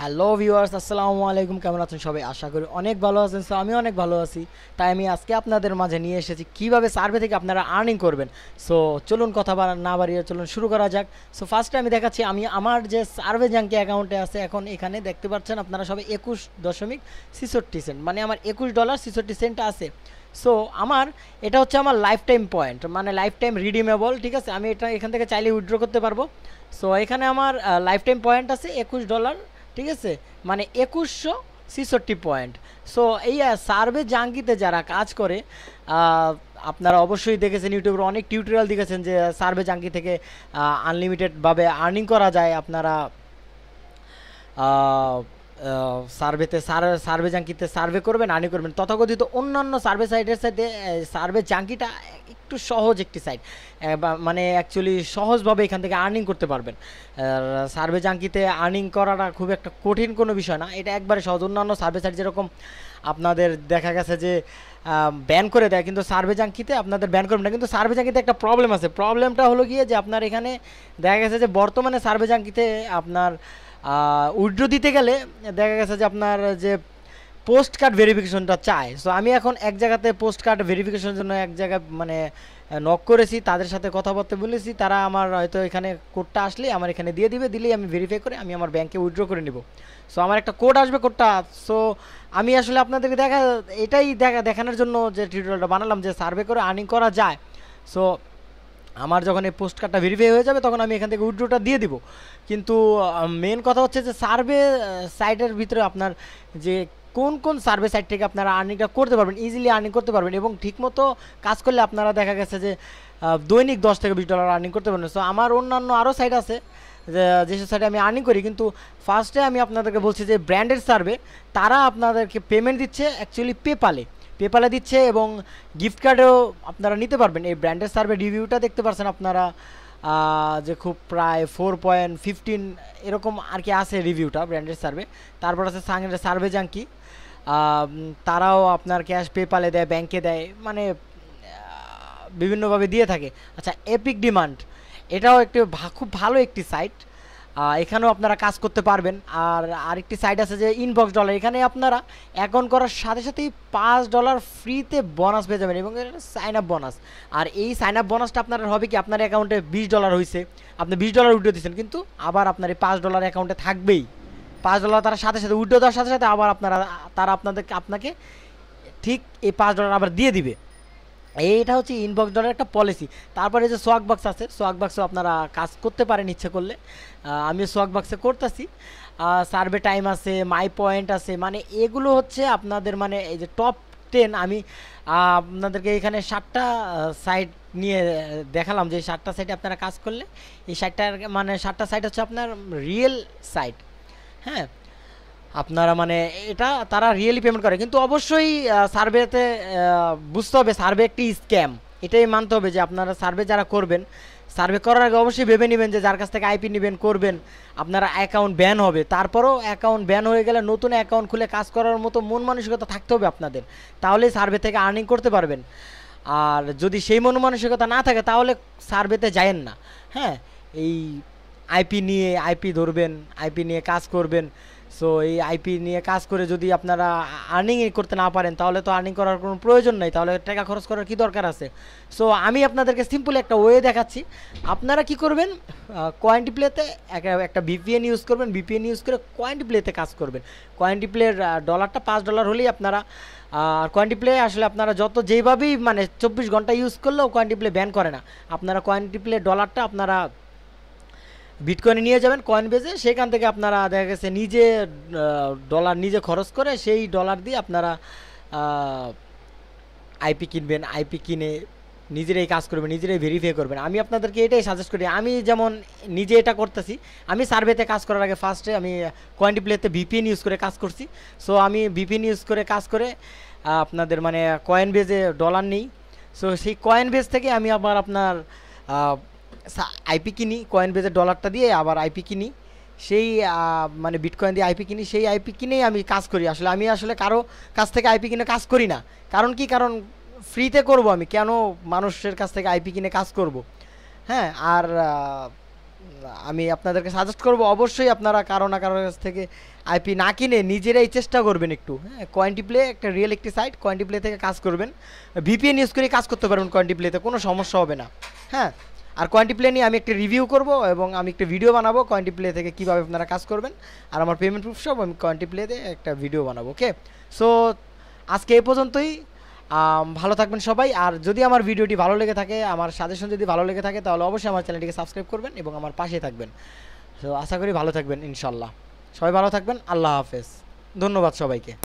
hello viewers আসসালামু আলাইকুম কেমন আছেন সবাই আশা করি অনেক ভালো আছেন সো আমি অনেক ভালো আছি তাই আমি আজকে আপনাদের মাঝে নিয়ে এসেছি কিভাবে সার্ভে থেকে আপনারা আর্নিং করবেন সো চলুন কথা না বাড়িয়ে চলুন শুরু করা যাক সো ফার্স্টে আমি দেখাচ্ছি আমি আমার যে সার্ভে জাঙ্কি অ্যাকাউন্টে আছে এখন এখানে দেখতে পাচ্ছেন আপনারা সবাই একুশ দশমিক ছিষট্টি সেন্ট মানে আমার একুশ ডলার ছিষট্টি সেন্ট আছে সো আমার এটা হচ্ছে আমার লাইফ টাইম পয়েন্ট মানে লাইফ টাইম রিডিমেবল ঠিক আছে আমি এটা এখান থেকে চাইলে উইড্রো করতে পারবো সো এখানে আমার লাইফ টাইম পয়েন্ট আছে একুশ ডলার ঠিক আছে মানে একুশশো ছিষট্টি পয়েন্ট সো এই সার্ভে জাঙ্গিতে যারা কাজ করে আপনারা অবশ্যই দেখেছেন ইউটিউবের অনেক টিউটোরিয়াল দেখেছেন যে সার্ভে জাঙ্গি থেকে আনলিমিটেডভাবে আর্নিং করা যায় আপনারা সার্ভেতে সার্ভে জাঙ্কিতে সার্ভে করবেন আর্নিং করবেন তথাকথিত অন্যান্য সার্ভে সাইটের সাথে সার্ভে জাঙ্কিটা একটু সহজ একটি সাইট মানে অ্যাকচুয়ালি সহজভাবে এখান থেকে আর্নিং করতে পারবেন সার্ভে জাঙ্কিতে আর্নিং করাটা খুব একটা কঠিন কোনো বিষয় না এটা একবারে সহজ অন্যান্য সার্ভে সাইট যেরকম আপনাদের দেখা গেছে যে ব্যান করে দেয় কিন্তু সার্ভে জাঙ্কিতে আপনাদের ব্যান করবেন না কিন্তু সার্ভে জাঙ্কিতে একটা প্রবলেম আছে প্রবলেমটা হলো গিয়ে যে আপনার এখানে দেখা গেছে যে বর্তমানে সার্ভে জাঙ্কিতে আপনার উইড্রো দিতে গেলে দেখা গেছে যে আপনার যে পোস্ট কার্ড ভেরিফিকেশনটা চায় সো আমি এখন এক জায়গাতে পোস্ট কার্ড ভেরিফিকেশনের জন্য এক জায়গায় মানে নক করেছি তাদের সাথে কথাবার্তা বলেছি তারা আমার হয়তো এখানে কোডটা আসলে আমার এখানে দিয়ে দিবে দিলেই আমি ভেরিফাই করে আমি আমার ব্যাংকে উইথড্র করে নিব সো আমার একটা কোড আসবে কোডটা সো আমি আসলে আপনাদেরকে দেখা এটাই দেখা দেখানোর জন্য যে টিউটোরিয়ালটা বানালাম যে সার্ভে করে আর্নিং করা যায় সো আমার যখন এই পোস্ট কার্ডটা ভেরিফাই হয়ে যাবে তখন আমি এখান থেকে উইড্রোটা দিয়ে দিব কিন্তু মেন কথা হচ্ছে যে সার্ভে সাইটের ভিতরে আপনার যে কোন কোন সার্ভিস সাইট থেকে আপনারা আর্নিংটা করতে পারবেন ইজিলি আর্নিং করতে পারবেন এবং ঠিকমতো কাজ করলে আপনারা দেখা গেছে যে দৈনিক দশ থেকে বিশ ডলার আর্নিং করতে পারবেন সো আমার অন্যান্য আরও সাইট আছে যেসব সাইটে আমি আর্নিং করি কিন্তু ফার্স্টে আমি আপনাদেরকে বলছি যে ব্র্যান্ডের সার্ভে তারা আপনাদেরকে পেমেন্ট দিচ্ছে অ্যাকচুয়ালি পেপালে পেপালে দিচ্ছে এবং গিফট কার্ডেও আপনারা নিতে পারবেন এই ব্র্যান্ডের সার্ভে রিভিউটা দেখতে পারছেন আপনারা যে খুব প্রায় ফোর পয়েন্ট ফিফটিন এরকম আর কি আছে রিভিউটা ব্র্যান্ডের সার্ভে তারপর আছে সাংয়ের সার্ভে জাঙ্কি তারাও আপনার ক্যাশ পেপালে দেয় ব্যাংকে দেয় মানে বিভিন্নভাবে দিয়ে থাকে আচ্ছা এপিক ডিমান্ড এটাও একটি খুব ভালো একটি সাইট এখানেও আপনারা কাজ করতে পারবেন আর আরেকটি সাইট আছে যে ইনবক্স ডলার এখানে আপনারা অ্যাকাউন্ট করার সাথে সাথেই পাঁচ ডলার ফ্রিতে বোনাস পেয়ে যাবেন এবং সাইন আপ বোনাস আর এই সাইন আপ বোনাসটা আপনার হবে কি আপনার অ্যাকাউন্টে বিশ ডলার হয়েছে আপনি বিশ ডলার উঠে দিচ্ছেন কিন্তু আবার আপনার এই পাঁচ ডলার অ্যাকাউন্টে থাকবেই পাঁচ ডলার তারা সাথে সাথে উঠে দেওয়ার সাথে সাথে আবার আপনারা তারা আপনাদেরকে আপনাকে ঠিক এই পাঁচ ডলার আবার দিয়ে দিবে এইটা হচ্ছে ইনবক্স ডলের একটা পলিসি তারপরে যে সোয়াক বক্স আছে সোয়াক বক্সও আপনারা কাজ করতে পারেন ইচ্ছে করলে আমি সোয়াক বক্সে করতেছি সার্ভে টাইম আছে মাই পয়েন্ট আছে মানে এগুলো হচ্ছে আপনাদের মানে এই যে টপ টেন আমি আপনাদেরকে এখানে সাতটা সাইট নিয়ে দেখালাম যে সাতটা সাইটে আপনারা কাজ করলে এই সাইটটার মানে সাতটা সাইট হচ্ছে আপনার রিয়েল সাইট হ্যাঁ আপনারা মানে এটা তারা রিয়েলি পেমেন্ট করে কিন্তু অবশ্যই সার্ভেতে বুঝতে হবে সার্ভে একটি স্ক্যাম এটাই মানতে হবে যে আপনারা সার্ভে যারা করবেন সার্ভে করার আগে অবশ্যই ভেবে নেবেন যে যার কাছ থেকে আইপি নেবেন করবেন আপনারা অ্যাকাউন্ট ব্যান হবে তারপরও অ্যাকাউন্ট ব্যান হয়ে গেলে নতুন অ্যাকাউন্ট খুলে কাজ করার মতো মন মানসিকতা থাকতে হবে আপনাদের তাহলেই সার্ভে থেকে আর্নিং করতে পারবেন আর যদি সেই মন মানসিকতা না থাকে তাহলে সার্ভেতে যায়েন না হ্যাঁ এই আইপি নিয়ে আইপি ধরবেন আইপি নিয়ে কাজ করবেন সো এই আইপি নিয়ে কাজ করে যদি আপনারা আর্নিং করতে না পারেন তাহলে তো আর্নিং করার কোনো প্রয়োজন নেই তাহলে টাকা খরচ করার কি দরকার আছে সো আমি আপনাদেরকে সিম্পল একটা ওয়ে দেখাচ্ছি আপনারা কি করবেন কোয়েন্টি প্লেতে একটা বিপিএন ইউজ করবেন বিপিএন ইউজ করে কোয়েন্টি প্লেতে কাজ করবেন কোয়েন্টি প্লের ডলারটা পাঁচ ডলার হলেই আপনারা আর কোয়েন্টি প্লে আসলে আপনারা যত যেভাবেই মানে চব্বিশ ঘন্টা ইউজ করলেও কোয়েন্টি প্লে ব্যান করে না আপনারা কোয়েন্টি প্লে ডলারটা আপনারা বিটকয়েনে নিয়ে যাবেন কয়েন বেজে সেখান থেকে আপনারা দেখা গেছে নিজে ডলার নিজে খরচ করে সেই ডলার দিয়ে আপনারা আইপি কিনবেন আইপি কিনে নিজেরাই কাজ করবেন নিজেরাই ভেরিফাই করবেন আমি আপনাদেরকে এটাই সাজেস্ট করি আমি যেমন নিজে এটা করতেছি আমি সার্ভেতে কাজ করার আগে ফার্স্টে আমি কোয়ান্টি প্লেতে ভিপিএন ইউজ করে কাজ করছি সো আমি ভিপিএন ইউজ করে কাজ করে আপনাদের মানে কয়েন বেজে ডলার নেই সো সেই কয়েন বেজ থেকে আমি আবার আপনার আইপি কিনি কয়েন বেজের ডলারটা দিয়ে আবার আইপি কিনি সেই মানে বিটকয়েন দিয়ে আইপি কিনি সেই আইপি কিনেই আমি কাজ করি আসলে আমি আসলে কারো কাছ থেকে আইপি কিনে কাজ করি না কারণ কি কারণ ফ্রিতে করব আমি কেন মানুষের কাছ থেকে আইপি কিনে কাজ করব হ্যাঁ আর আমি আপনাদেরকে সাজেস্ট করব অবশ্যই আপনারা কারো না কারোর কাছ থেকে আইপি না কিনে নিজেরাই চেষ্টা করবেন একটু হ্যাঁ কয়েন্টি প্লে একটা রিয়েল একটি সাইট কয়েন্টি প্লে থেকে কাজ করবেন ভিপিএন ইউজ করে কাজ করতে পারবেন কয়েন্টি প্লেতে কোনো সমস্যা হবে না হ্যাঁ আর কোয়ান্টি প্লে নিয়ে আমি একটি রিভিউ করব এবং আমি একটি ভিডিও বানাবো কোয়ান্টি প্লে থেকে কীভাবে আপনারা কাজ করবেন আর আমার পেমেন্ট প্রুফ সব আমি কোয়ান্টি প্লেতে একটা ভিডিও বানাবো ওকে সো আজকে এ পর্যন্তই ভালো থাকবেন সবাই আর যদি আমার ভিডিওটি ভালো লেগে থাকে আমার সাজেশন যদি ভালো লেগে থাকে তাহলে অবশ্যই আমার চ্যানেলটিকে সাবস্ক্রাইব করবেন এবং আমার পাশে থাকবেন সো আশা করি ভালো থাকবেন ইনশাল্লাহ সবাই ভালো থাকবেন আল্লাহ হাফেজ ধন্যবাদ সবাইকে